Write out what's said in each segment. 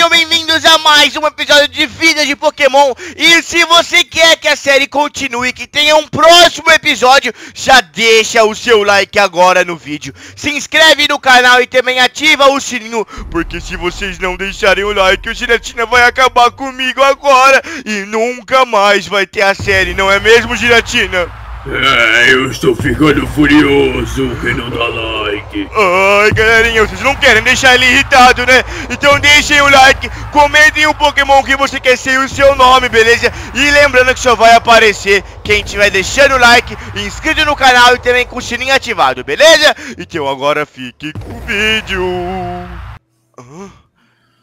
sejam bem-vindos a mais um episódio de vida de Pokémon. E se você quer que a série continue, que tenha um próximo episódio, já deixa o seu like agora no vídeo. Se inscreve no canal e também ativa o sininho, porque se vocês não deixarem o like, o Giratina vai acabar comigo agora e nunca mais vai ter a série, não é mesmo, Giratina? É, eu estou ficando furioso que não dá like. Ai, galerinha, vocês não querem deixar ele irritado, né? Então deixem o like, comentem o Pokémon que você quer ser e o seu nome, beleza? E lembrando que só vai aparecer quem tiver deixando o like, inscrito no canal e também com o sininho ativado, beleza? Então agora fique com o vídeo.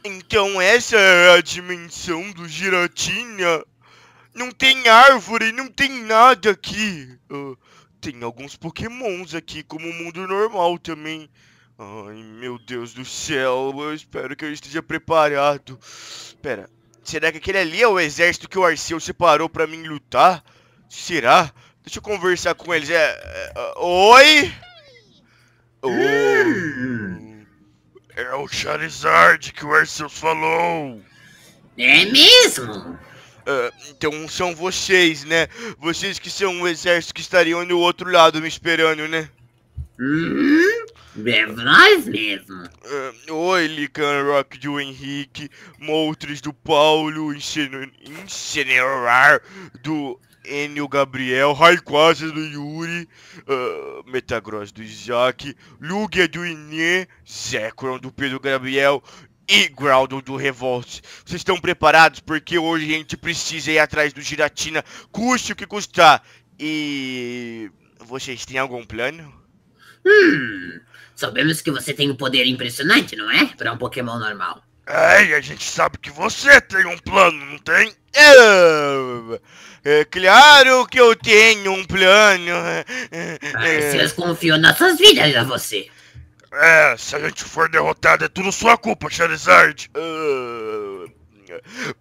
então essa é a dimensão do Giratina? Não tem árvore, não tem nada aqui. Uh, tem alguns pokémons aqui, como o mundo normal também. Ai, meu Deus do céu, eu espero que eu esteja preparado. Pera, será que aquele ali é o exército que o Arceu separou pra mim lutar? Será? Deixa eu conversar com eles. É, é, oi? Oh. É o Charizard que o Arceus falou. É mesmo? Ah, então são vocês, né? Vocês que são o exército que estariam do outro lado me esperando, né? Hum, nós mesmo. Uh, oi, Lican Rock do Henrique, Moutres do Paulo, Incinerar do Enio Gabriel, Raikwaza do Yuri, uh, ah, Metagross do Isaac, Lugia do Inê, Zekron do Pedro Gabriel, e Groudon do Revolt. Vocês estão preparados? Porque hoje a gente precisa ir atrás do Giratina, custe o que custar. E vocês têm algum plano? Hum, sabemos que você tem um poder impressionante, não é? Para um Pokémon normal. É, e a gente sabe que você tem um plano, não tem? É, é claro que eu tenho um plano. Vocês confiam nossas vidas a você. É, se a gente for derrotado é tudo sua culpa, Charizard. Uh...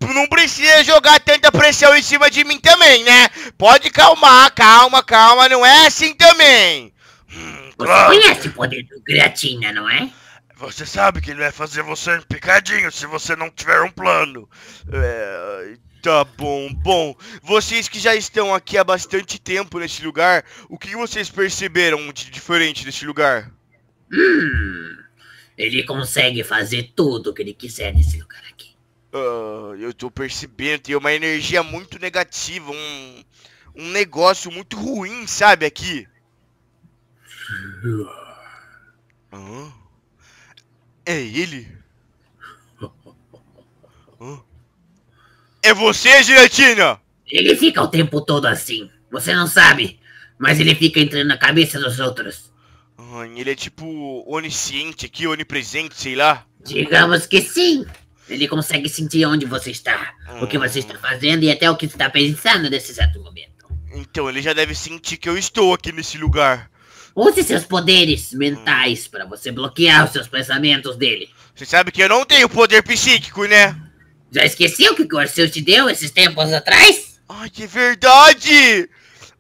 Não precisa jogar tanta pressão em cima de mim também, né? Pode calmar, calma, calma, não é assim também. Hum, você claro. conhece o poder do Gratina, não é? Você sabe que ele vai fazer você picadinho se você não tiver um plano. É, tá bom, bom. Vocês que já estão aqui há bastante tempo nesse lugar, o que vocês perceberam de diferente desse lugar? Hum, ele consegue fazer tudo o que ele quiser nesse lugar aqui. Uh, eu tô percebendo, tem uma energia muito negativa, um, um negócio muito ruim, sabe, aqui. é ele? é você, Giratina? Ele fica o tempo todo assim, você não sabe, mas ele fica entrando na cabeça dos outros. Ele é tipo onisciente aqui, onipresente, sei lá. Digamos que sim. Ele consegue sentir onde você está, o que você está hum. fazendo e até o que está pensando nesse exato momento. Então ele já deve sentir que eu estou aqui nesse lugar. Use seus poderes mentais hum. para você bloquear os seus pensamentos dele. Você sabe que eu não tenho poder psíquico, né? Já esqueceu que o Orfeu te deu esses tempos atrás? Ai, que verdade!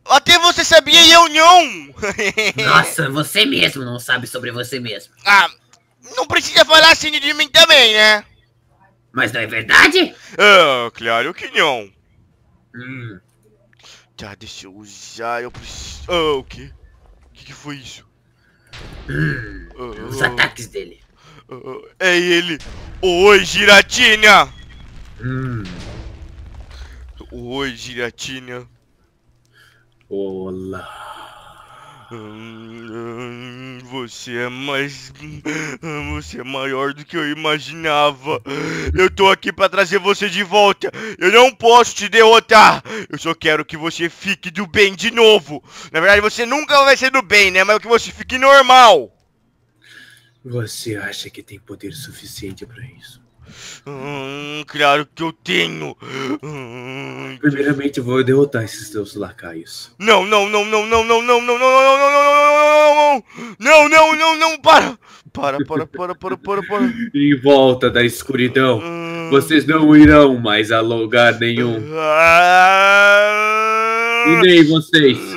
Até você sabia e eu Nossa, você mesmo não sabe sobre você mesmo. Ah, não precisa falar assim de mim também, né? Mas não é verdade? Ah, claro que não. Hum. Tá, deixa eu usar, eu preciso... Ah, o quê? O que, que foi isso? Hum, ah, os ataques dele. Ah, é ele! Oi, giratina! Hum. Oi, giratina. Olá. Hum, você é mais. Hum, você é maior do que eu imaginava. Eu tô aqui para trazer você de volta. Eu não posso te derrotar. Eu só quero que você fique do bem de novo. Na verdade, você nunca vai ser do bem, né? Mas que você fique normal. Você acha que tem poder suficiente para isso? Hum, claro que eu tenho. Hum. Primeiramente, vou derrotar esses teus lacaios. Não, não, não, não, não, não, não, não, não, não, não, não, não, não, não, não, não, para, para, para, para, para, para, para. Em volta da escuridão, vocês não irão mais a lugar nenhum. E nem vocês.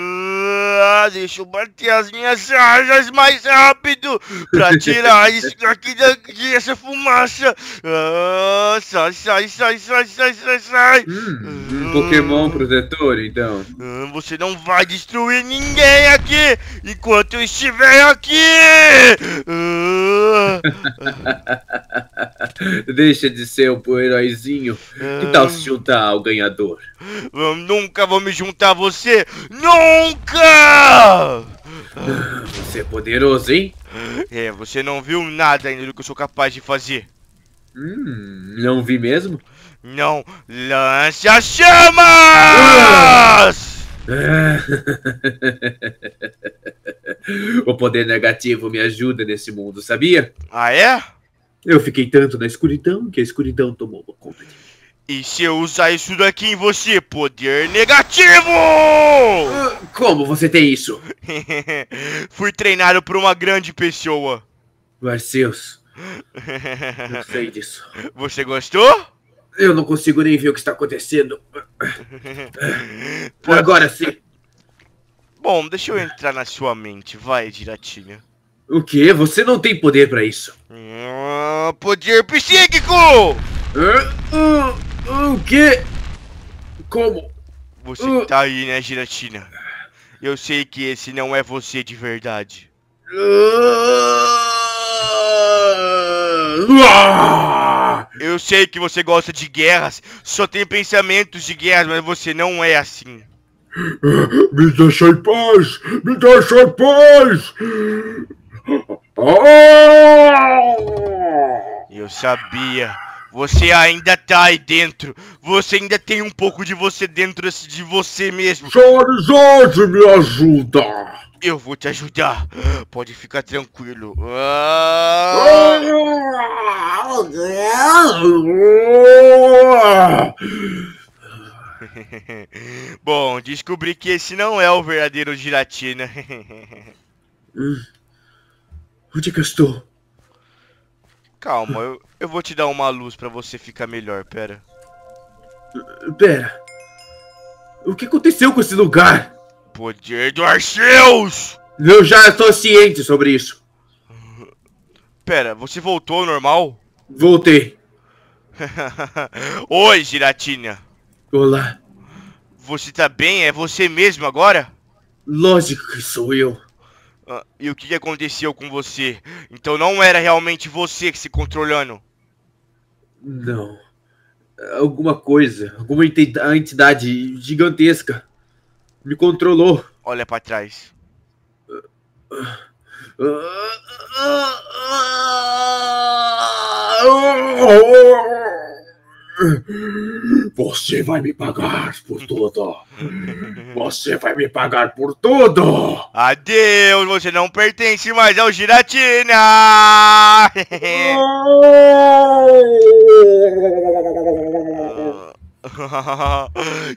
Ah, deixa eu bater as minhas asas mais rápido pra tirar isso daqui, essa fumaça. Ah, sai, sai, sai, sai, sai, sai, sai. Hum, um Pokémon protetor, então. Ah, você não vai destruir ninguém aqui enquanto eu estiver aqui. Ah. Deixa de ser um heróizinho. Que tal é. se juntar ao ganhador? Eu nunca vou me juntar a você! Nunca! Ah, você é poderoso, hein? É, você não viu nada ainda do que eu sou capaz de fazer. Hum, não vi mesmo? Não lance as chamas! Ah. o poder negativo me ajuda nesse mundo, sabia? Ah, é? Eu fiquei tanto na escuridão que a escuridão tomou uma conta de mim. E se eu usar isso daqui em você? Poder negativo! Ah, como você tem isso? Fui treinado por uma grande pessoa. Marceus. não sei disso. Você gostou? Eu não consigo nem ver o que está acontecendo. Agora sim. Bom, deixa eu entrar na sua mente. Vai, Giratinha. O quê? Você não tem poder para isso. Uh, poder psíquico! Uh, uh, o quê? Como? Você uh, tá aí, né, Giratina? Eu sei que esse não é você de verdade. Eu sei que você gosta de guerras, só tem pensamentos de guerras, mas você não é assim. Me deixa em paz! Me deixa em paz! Oh! Eu sabia. Você ainda tá aí dentro. Você ainda tem um pouco de você dentro de você mesmo. Charizard, me ajuda. Eu vou te ajudar. Pode ficar tranquilo. Ah! Bom, descobri que esse não é o verdadeiro Giratina. Onde é que eu estou? Calma, eu, eu vou te dar uma luz para você ficar melhor, pera. Pera. O que aconteceu com esse lugar? Poder do Arceus! Eu já estou ciente sobre isso. Pera, você voltou ao normal? Voltei. Oi, Giratina. Olá. Você tá bem? É você mesmo agora? Lógico que sou eu e o que aconteceu com você. Então não era realmente você que se controlando. Não. Alguma coisa, alguma entidade gigantesca me controlou. Olha para trás. Você vai me pagar por tudo. Você vai me pagar por tudo. Adeus, você não pertence mais ao Giratina.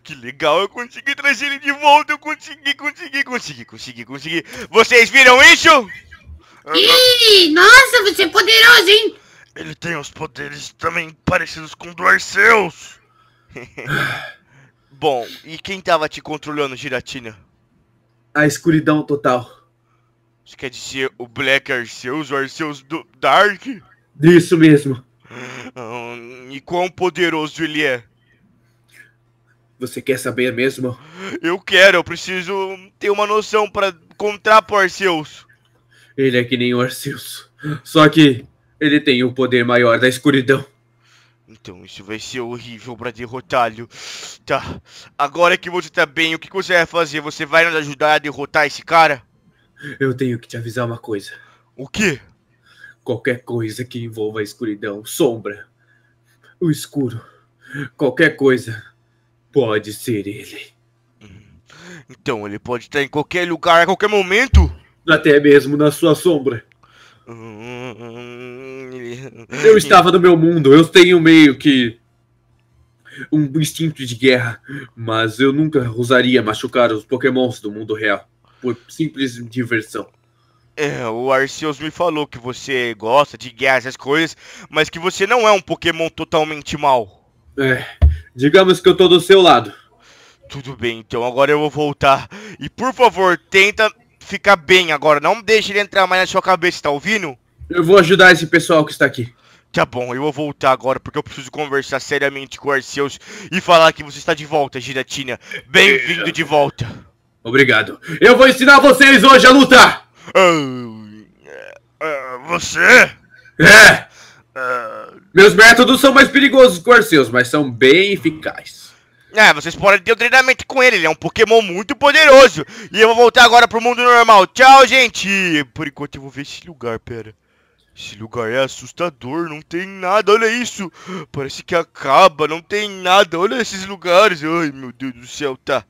que legal, eu consegui trazer ele de volta. Eu consegui, consegui, consegui, consegui, consegui. Vocês viram isso? Ih, nossa, você é poderoso, hein? Ele tem os poderes também parecidos com o do Arceus. Bom, e quem tava te controlando, Giratina? A escuridão total. Isso quer dizer o Black Arceus, o Arceus do Dark? Isso mesmo. Hum, e quão poderoso ele é? Você quer saber mesmo? Eu quero, eu preciso ter uma noção para contrapor Arceus. Ele é que nem o Arceus. Só que ele tem o poder maior da escuridão. Então, isso vai ser horrível pra derrotá-lo. Tá, agora que você tá bem, o que você vai fazer? Você vai nos ajudar a derrotar esse cara? Eu tenho que te avisar uma coisa. O quê? Qualquer coisa que envolva a escuridão, sombra, o escuro, qualquer coisa, pode ser ele. Então, ele pode estar em qualquer lugar, a qualquer momento? Até mesmo na sua sombra. Hum... Eu estava no meu mundo, eu tenho meio que um instinto de guerra, mas eu nunca usaria machucar os pokémons do mundo real por simples diversão. É, o Arceus me falou que você gosta de guerra, essas coisas, mas que você não é um pokémon totalmente mal. É, digamos que eu tô do seu lado. Tudo bem, então agora eu vou voltar. E por favor, tenta ficar bem agora, não deixe ele entrar mais na sua cabeça, tá ouvindo? Eu vou ajudar esse pessoal que está aqui. Tá bom, eu vou voltar agora porque eu preciso conversar seriamente com o Arceus e falar que você está de volta, Giratina. Bem-vindo de volta. Obrigado. Eu vou ensinar vocês hoje a lutar! Uh, uh, você? É! Uh, Meus métodos são mais perigosos que o Arceus, mas são bem eficazes. É, vocês podem ter um treinamento com ele, ele é um Pokémon muito poderoso. E eu vou voltar agora pro mundo normal. Tchau, gente! Por enquanto eu vou ver esse lugar, pera. Esse lugar é assustador, não tem nada, olha isso! Parece que acaba, não tem nada, olha esses lugares! Ai, meu Deus do céu, tá.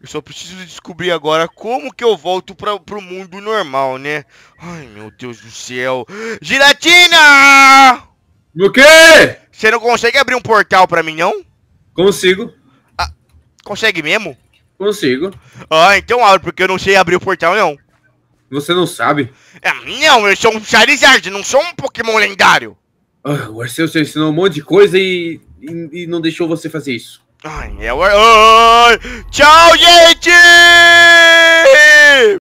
Eu só preciso descobrir agora como que eu volto pra, pro mundo normal, né? Ai, meu Deus do céu. Giratina! O quê? Você não consegue abrir um portal pra mim, não? Consigo. Ah, consegue mesmo? Consigo. Ah, então abre, porque eu não sei abrir o portal, não. Você não sabe? É, não, eu sou um Charizard, não sou um Pokémon lendário. Ah, o Arceus te ensinou um monte de coisa e, e, e não deixou você fazer isso. Ai, é o... Ar... Ai, tchau, gente!